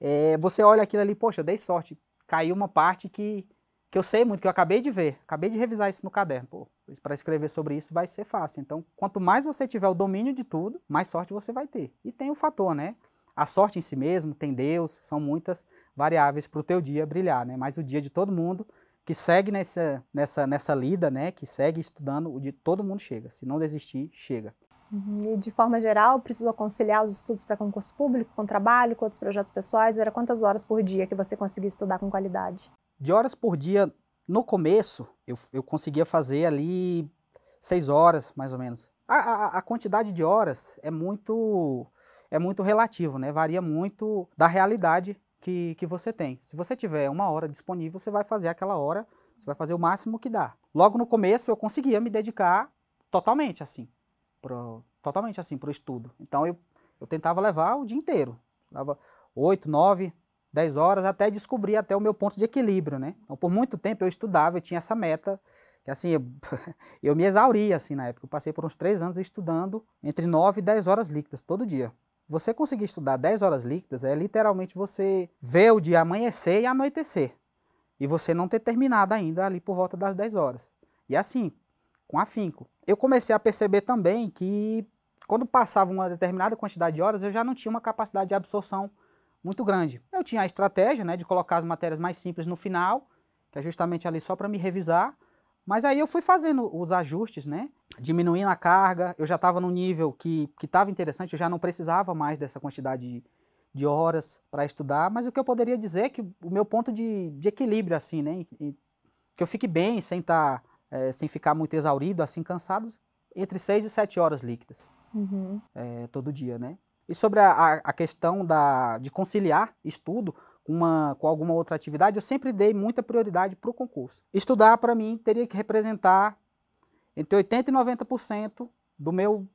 [SPEAKER 2] É, você olha aquilo ali, poxa, dei sorte. Caiu uma parte que, que eu sei muito, que eu acabei de ver. Acabei de revisar isso no caderno. Pô, para escrever sobre isso vai ser fácil. Então, quanto mais você tiver o domínio de tudo, mais sorte você vai ter. E tem o fator, né? A sorte em si mesmo, tem Deus, são muitas variáveis para o teu dia brilhar, né? Mas o dia de todo mundo que segue nessa, nessa, nessa lida, né? Que segue estudando, o de todo mundo chega. Se não desistir, chega.
[SPEAKER 1] Uhum. E de forma geral, precisou conciliar os estudos para concurso público, com trabalho, com outros projetos pessoais? Era quantas horas por dia que você conseguia estudar com qualidade?
[SPEAKER 2] De horas por dia, no começo, eu, eu conseguia fazer ali seis horas, mais ou menos. A, a, a quantidade de horas é muito é muito relativo, né? Varia muito da realidade que, que você tem. Se você tiver uma hora disponível, você vai fazer aquela hora, você vai fazer o máximo que dá. Logo no começo, eu conseguia me dedicar totalmente assim, pro, totalmente assim para o estudo. Então, eu, eu tentava levar o dia inteiro. Dava 8, 9, 10 horas, até descobrir até o meu ponto de equilíbrio, né? Então, por muito tempo eu estudava, eu tinha essa meta, que assim, eu, eu me exauria, assim, na época. Eu passei por uns 3 anos estudando entre 9 e 10 horas líquidas, todo dia. Você conseguir estudar 10 horas líquidas é literalmente você ver o dia amanhecer e anoitecer. E você não ter terminado ainda ali por volta das 10 horas. E assim, com afinco. Eu comecei a perceber também que quando passava uma determinada quantidade de horas, eu já não tinha uma capacidade de absorção muito grande. Eu tinha a estratégia né, de colocar as matérias mais simples no final, que é justamente ali só para me revisar, mas aí eu fui fazendo os ajustes, né? Diminuindo a carga, eu já estava num nível que estava interessante, eu já não precisava mais dessa quantidade de, de horas para estudar, mas o que eu poderia dizer é que o meu ponto de, de equilíbrio, assim, né? E, que eu fique bem, sem, tá, é, sem ficar muito exaurido, assim, cansado, entre 6 e 7 horas líquidas uhum. é, todo dia, né? E sobre a, a, questão da, de conciliar estudo, uma, com alguma outra atividade, eu sempre dei muita prioridade para o concurso. Estudar, para mim, teria que representar entre 80% e 90% do meu,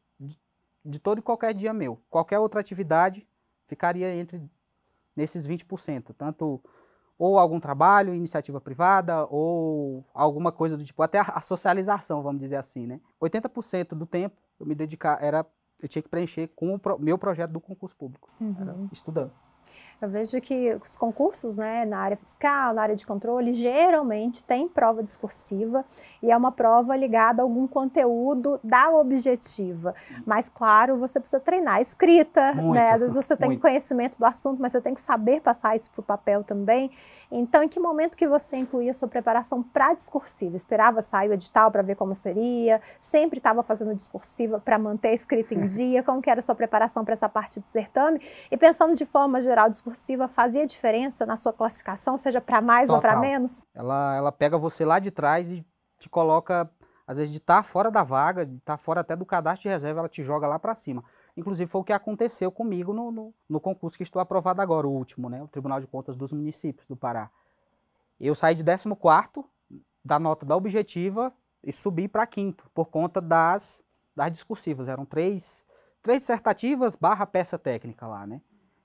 [SPEAKER 2] de todo e qualquer dia meu. Qualquer outra atividade ficaria entre nesses 20%, tanto ou algum trabalho, iniciativa privada, ou alguma coisa do tipo, até a socialização, vamos dizer assim, né? 80% do tempo eu me dedicar era eu tinha que preencher com o pro, meu projeto do concurso público, uhum. estudando.
[SPEAKER 1] Eu vejo que os concursos né, na área fiscal, na área de controle, geralmente tem prova discursiva e é uma prova ligada a algum conteúdo da objetiva. Hum. Mas, claro, você precisa treinar a escrita, né? muito, né? às vezes você tem conhecimento do assunto, mas você tem que saber passar isso para o papel também. Então, em que momento que você incluía a sua preparação para discursiva? Esperava sair o edital para ver como seria? Sempre estava fazendo discursiva para manter a escrita em dia? Como que era a sua preparação para essa parte do certame? E pensando de forma geral, estrutural discursiva fazia diferença na sua classificação, seja para mais Total. ou para menos?
[SPEAKER 2] Ela, ela pega você lá de trás e te coloca, às vezes, de estar tá fora da vaga, de estar tá fora até do cadastro de reserva, ela te joga lá para cima. Inclusive, foi o que aconteceu comigo no, no, no, concurso que estou aprovado agora, o último, né? O Tribunal de Contas dos Municípios do Pará. Eu saí de 14 da nota da objetiva e subi para quinto, por conta das, das discursivas. Eram três, três dissertativas barra peça técnica lá, né?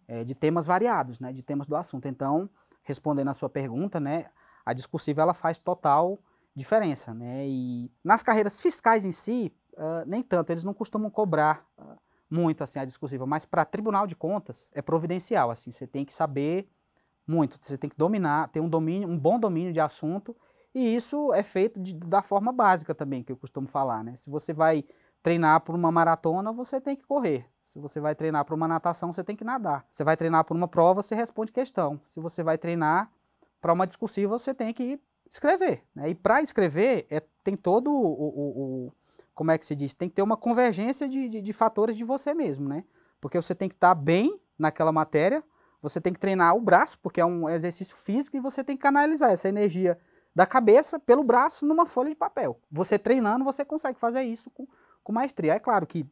[SPEAKER 2] é, de temas variados, né, de temas do assunto. Então, respondendo à sua pergunta, né, a discursiva ela faz total diferença, né? E nas carreiras fiscais em si, uh, nem tanto, eles não costumam cobrar uh, muito assim a discursiva, mas para Tribunal de Contas é providencial, assim, você tem que saber muito, você tem que dominar, ter um domínio, um bom domínio de assunto, e isso é feito de, da forma básica também, que eu costumo falar, né? Se você vai treinar por uma maratona, você tem que correr. Se você vai treinar para uma natação, você tem que nadar. Se você vai treinar para uma prova, você responde questão. Se você vai treinar para uma discursiva, você tem que escrever. Né? E para escrever, é, tem todo o, o, o, Como é que se diz? Tem que ter uma convergência de, de, de fatores de você mesmo, né? Porque você tem que estar tá bem naquela matéria, você tem que treinar o braço, porque é um exercício físico, e você tem que canalizar essa energia da cabeça pelo braço numa folha de papel. Você treinando, você consegue fazer isso com, com maestria. É claro que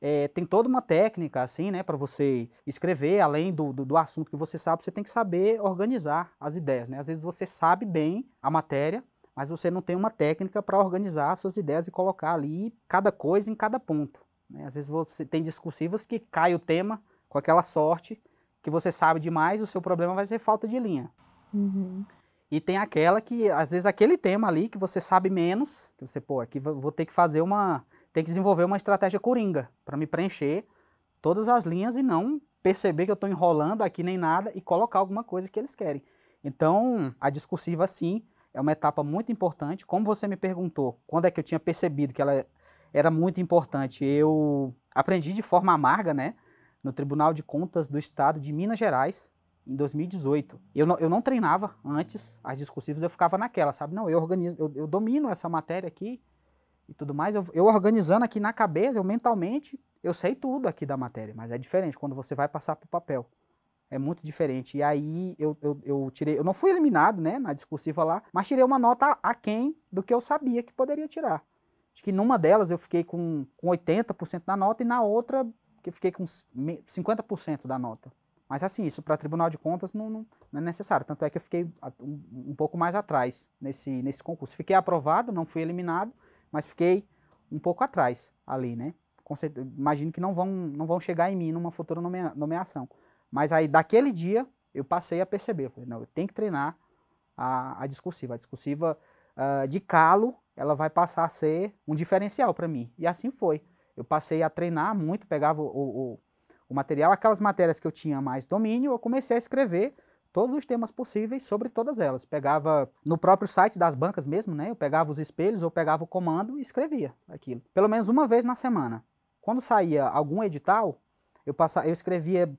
[SPEAKER 2] é, tem toda uma técnica, assim, né, para você escrever, além do, do, do, assunto que você sabe, você tem que saber organizar as ideias, né? Às vezes você sabe bem a matéria, mas você não tem uma técnica para organizar suas ideias e colocar ali cada coisa em cada ponto. Né? Às vezes você tem discursivas que cai o tema com aquela sorte que você sabe demais, o seu problema vai ser falta de linha. Uhum. E tem aquela que, às vezes, aquele tema ali que você sabe menos, que você, pô, aqui vou ter que fazer uma tem que desenvolver uma estratégia coringa para me preencher todas as linhas e não perceber que eu estou enrolando aqui nem nada e colocar alguma coisa que eles querem. Então, a discursiva, sim, é uma etapa muito importante. Como você me perguntou quando é que eu tinha percebido que ela era muito importante, eu aprendi de forma amarga, né, no Tribunal de Contas do Estado de Minas Gerais, em 2018. Eu não, eu não treinava antes as discursivas, eu ficava naquela, sabe? Não, eu organizo, eu, eu domino essa matéria aqui, e tudo mais, eu, eu organizando aqui na cabeça, eu mentalmente, eu sei tudo aqui da matéria, mas é diferente quando você vai passar para o papel. É muito diferente. E aí eu, eu, eu, tirei, eu não fui eliminado, né, na discursiva lá, mas tirei uma nota aquém do que eu sabia que poderia tirar. Acho que numa delas eu fiquei com, com 80% da nota e na outra eu fiquei com 50% da nota. Mas assim, isso para Tribunal de Contas não, não, não, é necessário. Tanto é que eu fiquei um, um pouco mais atrás nesse, nesse concurso. Fiquei aprovado, não fui eliminado, mas fiquei um pouco atrás ali, né? imagino que não vão, não vão chegar em mim numa futura nomea nomeação. Mas aí, daquele dia, eu passei a perceber, eu falei, não, eu tenho que treinar a, a discursiva. A discursiva uh, de calo, ela vai passar a ser um diferencial para mim. E assim foi. Eu passei a treinar muito, pegava o, o, o material, aquelas matérias que eu tinha mais domínio, eu comecei a escrever todos os temas possíveis sobre todas elas. Pegava no próprio site das bancas mesmo, né? Eu pegava os espelhos ou pegava o comando e escrevia aquilo. Pelo menos uma vez na semana. Quando saía algum edital, eu, passava, eu escrevia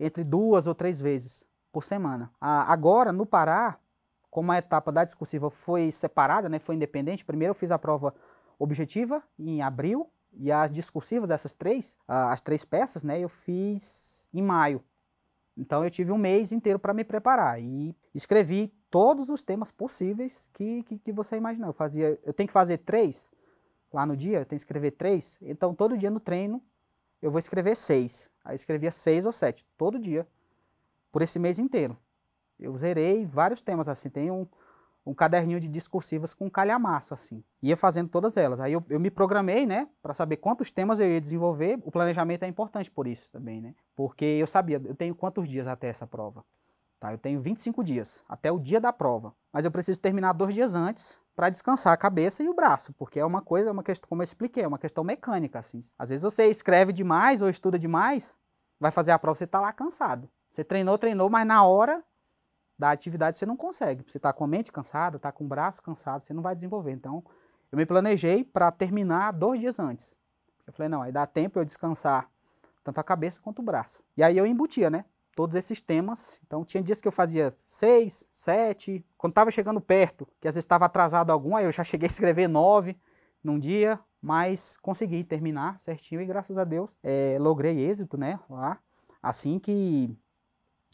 [SPEAKER 2] entre duas ou três vezes por semana. agora, no Pará, como a etapa da discursiva foi separada, né, foi independente, primeiro eu fiz a prova objetiva em abril e as discursivas, essas três, as três peças, né, eu fiz em maio. Então eu tive um mês inteiro para me preparar e escrevi todos os temas possíveis que, que, que, você imagina. Eu fazia, eu tenho que fazer três lá no dia, eu tenho que escrever três. Então todo dia no treino eu vou escrever seis. Aí eu escrevia seis ou sete todo dia por esse mês inteiro. Eu zerei vários temas assim. Tem um, um caderninho de discursivas com calhamaço, assim. Ia fazendo todas elas. Aí eu, eu me programei, né, para saber quantos temas eu ia desenvolver. O planejamento é importante por isso também, né? Porque eu sabia, eu tenho quantos dias até essa prova? Tá, eu tenho 25 dias, até o dia da prova. Mas eu preciso terminar dois dias antes para descansar a cabeça e o braço, porque é uma coisa, é uma questão, como eu expliquei, é uma questão mecânica, assim. Às vezes você escreve demais ou estuda demais, vai fazer a prova, você tá lá cansado. Você treinou, treinou, mas na hora da atividade você não consegue. Você está com a mente cansada, está com o braço cansado, você não vai desenvolver. Então, eu me planejei para terminar dois dias antes. Eu falei, não, aí dá tempo eu descansar tanto a cabeça quanto o braço. E aí eu embutia, né? Todos esses temas. Então, tinha dias que eu fazia seis, sete. Quando estava chegando perto, que às vezes estava atrasado algum, aí eu já cheguei a escrever nove num dia, mas consegui terminar certinho e graças a Deus é, logrei êxito, né? Lá. Assim que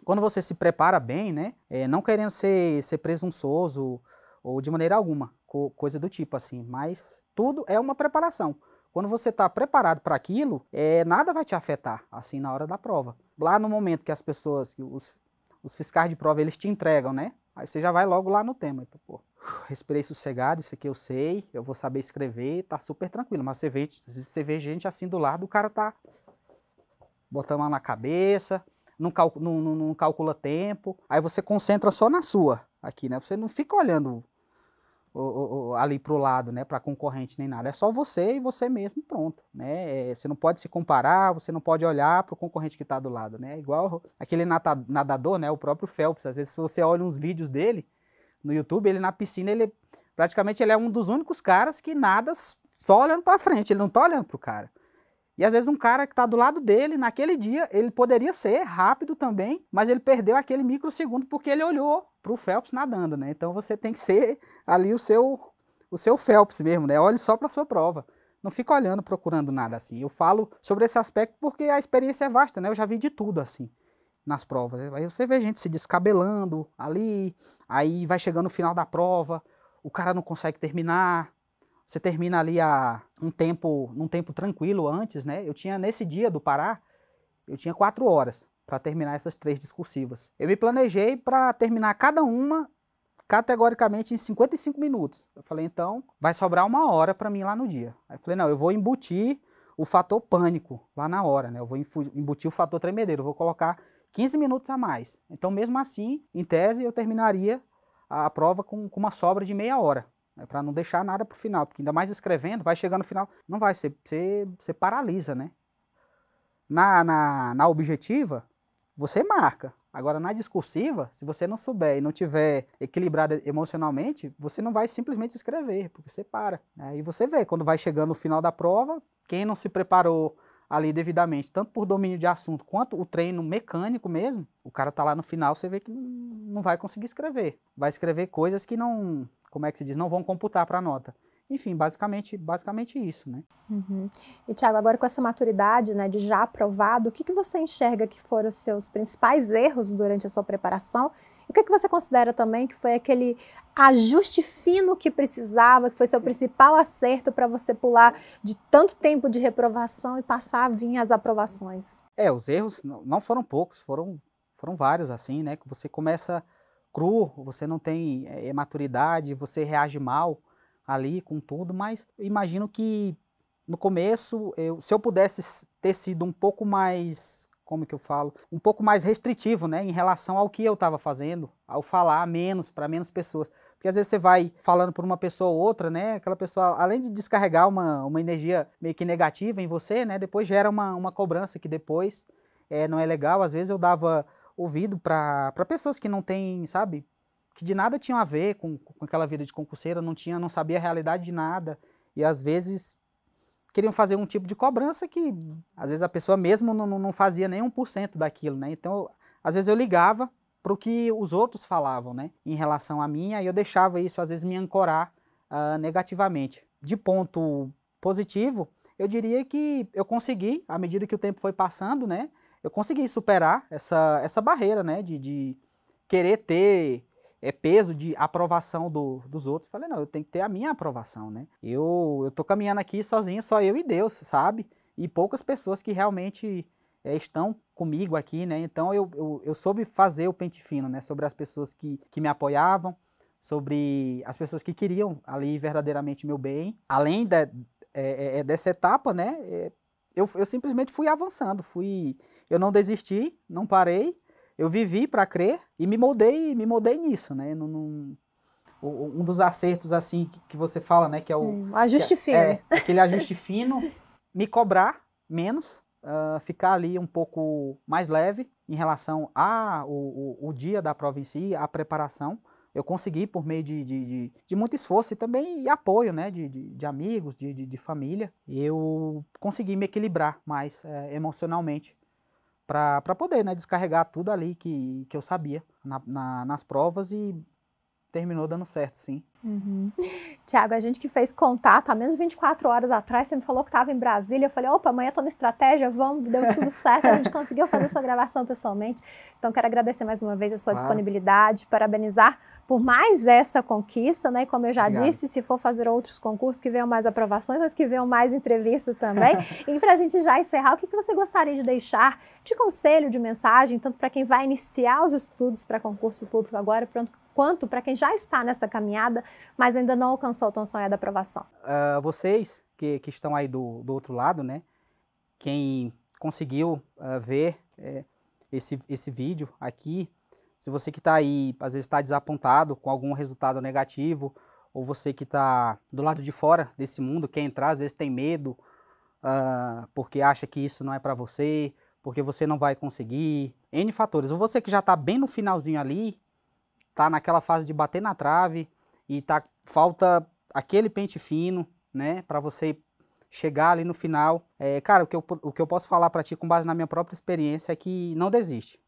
[SPEAKER 2] quando você se prepara bem, né? É, não querendo ser, ser presunçoso ou de maneira alguma, co coisa do tipo assim, mas tudo é uma preparação. Quando você está preparado para aquilo, é, nada vai te afetar, assim, na hora da prova. Lá no momento que as pessoas, os, os fiscais de prova, eles te entregam, né? Aí você já vai logo lá no tema. Então, pô, respirei sossegado, isso aqui eu sei, eu vou saber escrever, tá super tranquilo. Mas você vê, você vê gente assim do lado, o cara tá botando lá na cabeça, não, cal, não, não, não calcula tempo. Aí você concentra só na sua aqui, né? Você não fica olhando o, o, ali para o lado, né, para concorrente nem nada. É só você e você mesmo, pronto, né? É, você não pode se comparar, você não pode olhar para o concorrente que está do lado, né? É igual aquele nadador, né, o próprio Phelps. Às vezes, se você olha uns vídeos dele no YouTube, ele na piscina, ele praticamente ele é um dos únicos caras que nada só olhando para frente. Ele não está olhando pro cara. E às vezes um cara que está do lado dele, naquele dia, ele poderia ser rápido também, mas ele perdeu aquele microsegundo porque ele olhou para o Phelps nadando, né? Então você tem que ser ali o seu o seu Phelps mesmo, né? Olhe só para sua prova. Não fica olhando, procurando nada assim. Eu falo sobre esse aspecto porque a experiência é vasta, né? Eu já vi de tudo assim nas provas. Aí você vê gente se descabelando ali, aí vai chegando no final da prova, o cara não consegue terminar, você termina ali a um tempo, num tempo tranquilo antes, né? Eu tinha nesse dia do Pará, eu tinha quatro horas para terminar essas três discursivas. Eu me planejei para terminar cada uma categoricamente em 55 minutos. Eu falei, então, vai sobrar uma hora para mim lá no dia. Aí falei, não, eu vou embutir o fator pânico lá na hora, né? Eu vou embutir o fator tremedeiro, eu vou colocar 15 minutos a mais. Então, mesmo assim, em tese, eu terminaria a prova com, com uma sobra de meia hora né, para não deixar nada para o final, porque ainda mais escrevendo, vai chegando no final, não vai, você, você, você paralisa, né? Na, na, na objetiva, você marca. Agora, na discursiva, se você não souber e não tiver equilibrado emocionalmente, você não vai simplesmente escrever, porque você para. Né? E você vê, quando vai chegando no final da prova, quem não se preparou ali devidamente, tanto por domínio de assunto quanto o treino mecânico mesmo, o cara tá lá no final, você vê que não vai conseguir escrever. Vai escrever coisas que não como é que se diz, não vão computar para a nota. Enfim, basicamente, basicamente isso, né?
[SPEAKER 1] Uhum. E Tiago, agora com essa maturidade, né, de já aprovado, o que, que você enxerga que foram os seus principais erros durante a sua preparação? E o que, que você considera também que foi aquele ajuste fino que precisava, que foi seu principal acerto para você pular de tanto tempo de reprovação e passar a vir as aprovações?
[SPEAKER 2] É, os erros não foram poucos, foram, foram vários, assim, né? Que você começa cru, você não tem é, é, maturidade, você reage mal ali com tudo, mas imagino que no começo, eu, se eu pudesse ter sido um pouco mais, como que eu falo, um pouco mais restritivo, né, em relação ao que eu estava fazendo, ao falar menos para menos pessoas, porque às vezes você vai falando por uma pessoa ou outra, né? Aquela pessoa, além de descarregar uma, uma energia meio que negativa em você, né? Depois gera uma, uma cobrança que depois é, não é legal. Às vezes eu dava ouvido para pessoas que não têm, sabe, que de nada tinham a ver com, com aquela vida de concurseira, não tinha, não sabia a realidade de nada e às vezes queriam fazer um tipo de cobrança que às vezes a pessoa mesmo não, não fazia nem um por cento daquilo, né? Então, às vezes eu ligava para o que os outros falavam, né, em relação a mim, aí eu deixava isso às vezes me ancorar uh, negativamente. De ponto positivo, eu diria que eu consegui, à medida que o tempo foi passando, né, eu consegui superar essa, essa barreira, né? De, de querer ter é, peso de aprovação do, dos outros. Falei, não, eu tenho que ter a minha aprovação, né? Eu, eu tô caminhando aqui sozinho, só eu e Deus, sabe? E poucas pessoas que realmente é, estão comigo aqui, né? Então eu, eu, eu soube fazer o pente fino, né? Sobre as pessoas que, que me apoiavam, sobre as pessoas que queriam ali verdadeiramente meu bem. Além da, é, é, dessa etapa, né? eu, eu simplesmente fui avançando, fui eu não desisti, não parei, eu vivi para crer e me moldei, me moldei nisso, né? Num, num, um dos acertos assim que, que, você fala, né? Que é o ajuste é, fino. é, aquele ajuste fino, me cobrar menos, uh, ficar ali um pouco mais leve em relação a o, o, o, dia da prova em si, a preparação. Eu consegui por meio de, de, de, de muito esforço e também e apoio né, de, de, de amigos, de, de, de, família. Eu consegui me equilibrar mais é, emocionalmente para poder né, descarregar tudo ali que, que eu sabia na, na, nas provas e terminou dando certo, sim.
[SPEAKER 1] Uhum. Tiago, a gente que fez contato há menos de 24 horas atrás, você me falou que estava em Brasília. Eu falei, opa, amanhã estou na estratégia, vamos, deu tudo certo. A gente conseguiu fazer essa gravação pessoalmente. Então, quero agradecer mais uma vez a sua claro. disponibilidade, parabenizar por mais essa conquista, né? E como eu já Obrigado. disse, se for fazer outros concursos, que venham mais aprovações, mas que venham mais entrevistas também. e para a gente já encerrar, o que, que você gostaria de deixar de conselho, de mensagem, tanto para quem vai iniciar os estudos para concurso público agora, pronto quanto para quem já está nessa caminhada, mas ainda não alcançou o tão sonhada aprovação?
[SPEAKER 2] Uh, vocês que, que, estão aí do, do outro lado, né? Quem conseguiu uh, ver é, esse, esse vídeo aqui, se você que está aí, às vezes está desapontado com algum resultado negativo, ou você que está do lado de fora desse mundo, quer entrar, às vezes tem medo, uh, porque acha que isso não é para você, porque você não vai conseguir, N fatores. Ou você que já está bem no finalzinho ali, tá naquela fase de bater na trave e tá falta aquele pente fino, né, para você chegar ali no final. É, cara, o que, eu, o que eu posso falar para ti com base na minha própria experiência é que não desiste,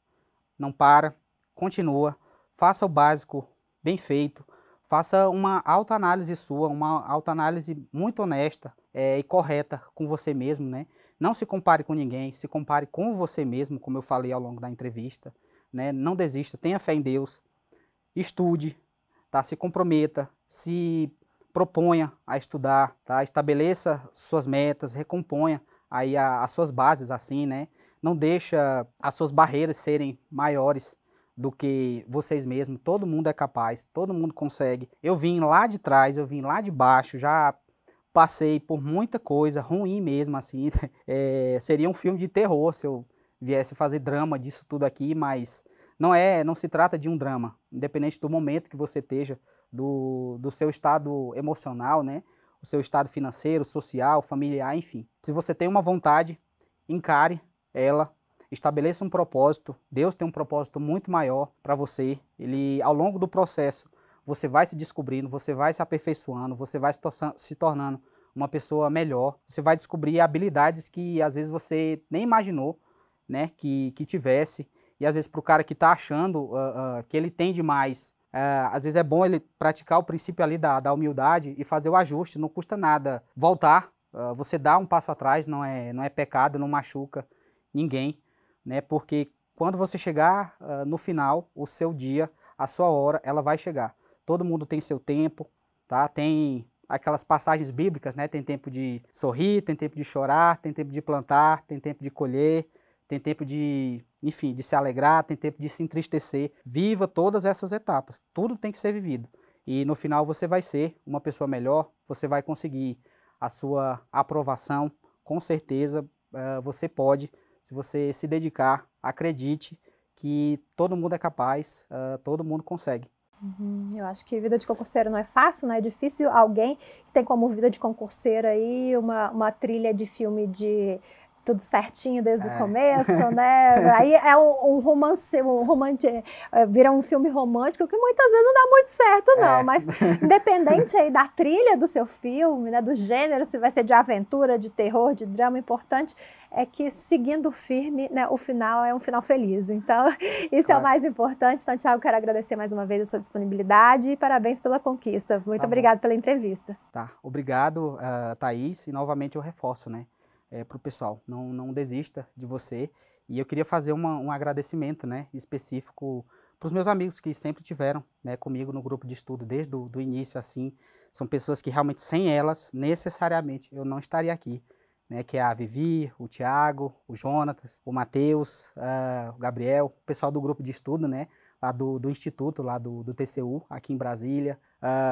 [SPEAKER 2] não para, continua, faça o básico bem feito, faça uma autoanálise sua, uma autoanálise muito honesta é, e correta com você mesmo, né? Não se compare com ninguém, se compare com você mesmo, como eu falei ao longo da entrevista, né? Não desista, tenha fé em Deus, estude, tá? se comprometa, se proponha a estudar, tá? estabeleça suas metas, recomponha aí a, as suas bases assim, né? Não deixa as suas barreiras serem maiores do que vocês mesmos. Todo mundo é capaz, todo mundo consegue. Eu vim lá de trás, eu vim lá de baixo, já passei por muita coisa ruim mesmo, assim. É, seria um filme de terror se eu viesse fazer drama disso tudo aqui, mas não é, não se trata de um drama, independente do momento que você esteja, do, do seu estado emocional, né? O seu estado financeiro, social, familiar, enfim. Se você tem uma vontade, encare ela, estabeleça um propósito. Deus tem um propósito muito maior para você. Ele, ao longo do processo, você vai se descobrindo, você vai se aperfeiçoando, você vai se, se tornando uma pessoa melhor. Você vai descobrir habilidades que às vezes você nem imaginou, né? Que, que tivesse e às vezes para o cara que está achando uh, uh, que ele tem demais, uh, é, às vezes é bom ele praticar o princípio ali da, da humildade e fazer o ajuste, não custa nada voltar, ah, você dá um passo atrás, não é, não é pecado, não machuca ninguém, né? Porque quando você chegar no final, o seu dia, a sua hora, ela vai chegar. Todo mundo tem seu tempo, tá? Tem aquelas passagens bíblicas, né? Tem tempo de sorrir, tem tempo de chorar, tem tempo de plantar, tem tempo de colher, tem tempo de, enfim, de se alegrar, tem tempo de se entristecer. Viva todas essas etapas. Tudo tem que ser vivido. E no final você vai ser uma pessoa melhor, você vai conseguir a sua aprovação, com certeza uh, você pode, se você se dedicar, acredite que todo mundo é capaz, uh, todo mundo
[SPEAKER 1] consegue. Uhum. Eu acho que vida de concurseiro não é fácil, né? É difícil alguém que tem como vida de concurseiro aí uma, uma trilha de filme de tudo certinho desde é. o começo, né? Aí é um, um romance, um romance, é, vira um filme romântico que muitas vezes não dá muito certo, não. É. Mas independente aí da trilha do seu filme, né, do gênero, se vai ser de aventura, de terror, de drama, importante é que seguindo firme, né, o final é um final feliz. Então, isso claro. é o mais importante. Então, Tiago, quero agradecer mais uma vez a sua disponibilidade e parabéns pela conquista. Muito tá obrigado pela entrevista.
[SPEAKER 2] Tá, obrigado, uh, Thaís. E novamente eu reforço, né? é, para o pessoal. Não, não desista de você. E eu queria fazer uma, um agradecimento né, específico para os meus amigos que sempre tiveram né, comigo no grupo de estudo desde o início, assim. São pessoas que realmente, sem elas, necessariamente, eu não estaria aqui. Né, que é a Vivi, o Tiago, o Jonatas, o Matheus, uh, ah, o Gabriel, o pessoal do grupo de estudo, né, lá do, do Instituto, lá do, do TCU, aqui em Brasília.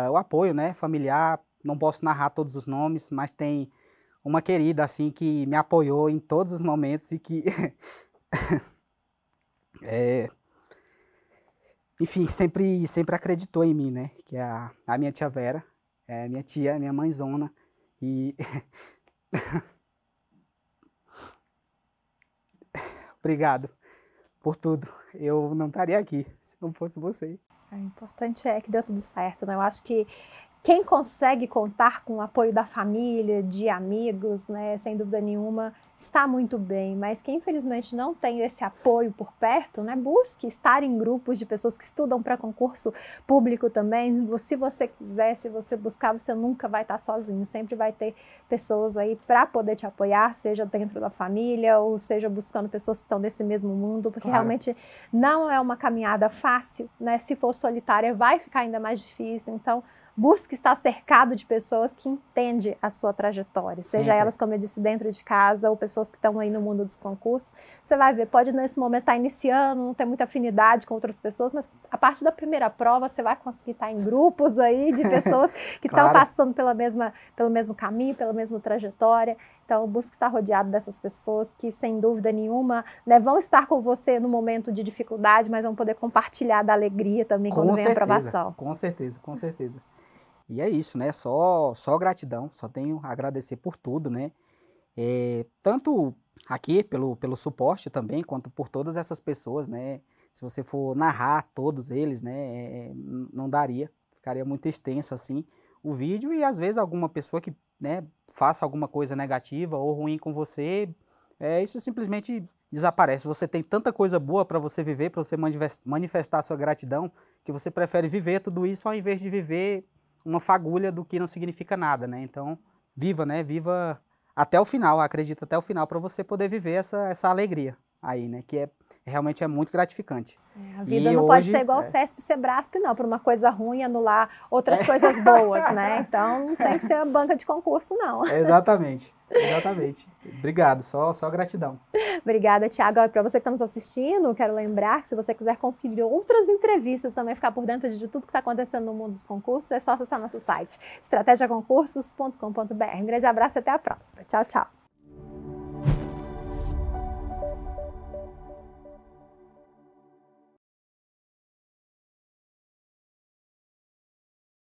[SPEAKER 2] Uh, o apoio, né, familiar, não posso narrar todos os nomes, mas tem uma querida, assim, que me apoiou em todos os momentos e que. é... Enfim, sempre, sempre acreditou em mim, né? Que é a, a minha tia Vera, é minha tia, minha mãezona. E. Obrigado por tudo. Eu não estaria aqui se não fosse você.
[SPEAKER 1] O importante é que deu tudo certo, né? Eu acho que quem consegue contar com o apoio da família, de amigos, né, sem dúvida nenhuma, está muito bem, mas quem infelizmente não tem esse apoio por perto, né, busque estar em grupos de pessoas que estudam para concurso público também. Se você quiser, se você buscar, você nunca vai estar sozinho, sempre vai ter pessoas aí para poder te apoiar, seja dentro da família ou seja buscando pessoas que estão nesse mesmo mundo, porque claro. realmente não é uma caminhada fácil, né? Se for solitária, vai ficar ainda mais difícil. Então, Busque estar cercado de pessoas que entendem a sua trajetória, seja elas, como eu disse, dentro de casa ou pessoas que estão aí no mundo dos concursos. Você vai ver, pode nesse momento estar tá iniciando, não ter muita afinidade com outras pessoas, mas a partir da primeira prova você vai conseguir estar tá em grupos aí de pessoas que estão claro. passando pela mesma, pelo mesmo caminho, pela mesma trajetória. Então, busque estar rodeado dessas pessoas que, sem dúvida nenhuma, né, vão estar com você no momento de dificuldade, mas vão poder compartilhar da alegria também com quando certeza, vem a aprovação.
[SPEAKER 2] Com certeza, com certeza. E é isso, né? Só, só gratidão, só tenho a agradecer por tudo, né? É, tanto aqui pelo, pelo suporte também, quanto por todas essas pessoas, né? Se você for narrar todos eles, né? É, é não daria, ficaria muito extenso assim o vídeo e às vezes alguma pessoa que né, faça alguma coisa negativa ou ruim com você, é, isso simplesmente desaparece. Você tem tanta coisa boa para você viver, para você manifestar sua gratidão, que você prefere viver tudo isso ao invés de viver uma fagulha do que não significa nada, né? Então, viva, né? Viva até o final, acredita até o final para você poder viver essa, essa alegria aí, né? Que é realmente é muito gratificante. É, a vida e não hoje, pode ser igual é. o
[SPEAKER 1] CESP e Sebrasp, não, para uma coisa ruim anular outras é. coisas boas, né? Então não tem que ser a banca de concurso, não.
[SPEAKER 2] Exatamente. Exatamente. Obrigado, só, só gratidão.
[SPEAKER 1] Obrigada, Tiago. Para você que está nos assistindo, quero lembrar que se você quiser conferir outras entrevistas, também ficar por dentro de tudo que está acontecendo no mundo dos concursos, é só acessar nosso site, estratégiaconcursos.com.br. Um grande abraço e até a próxima. Tchau, tchau.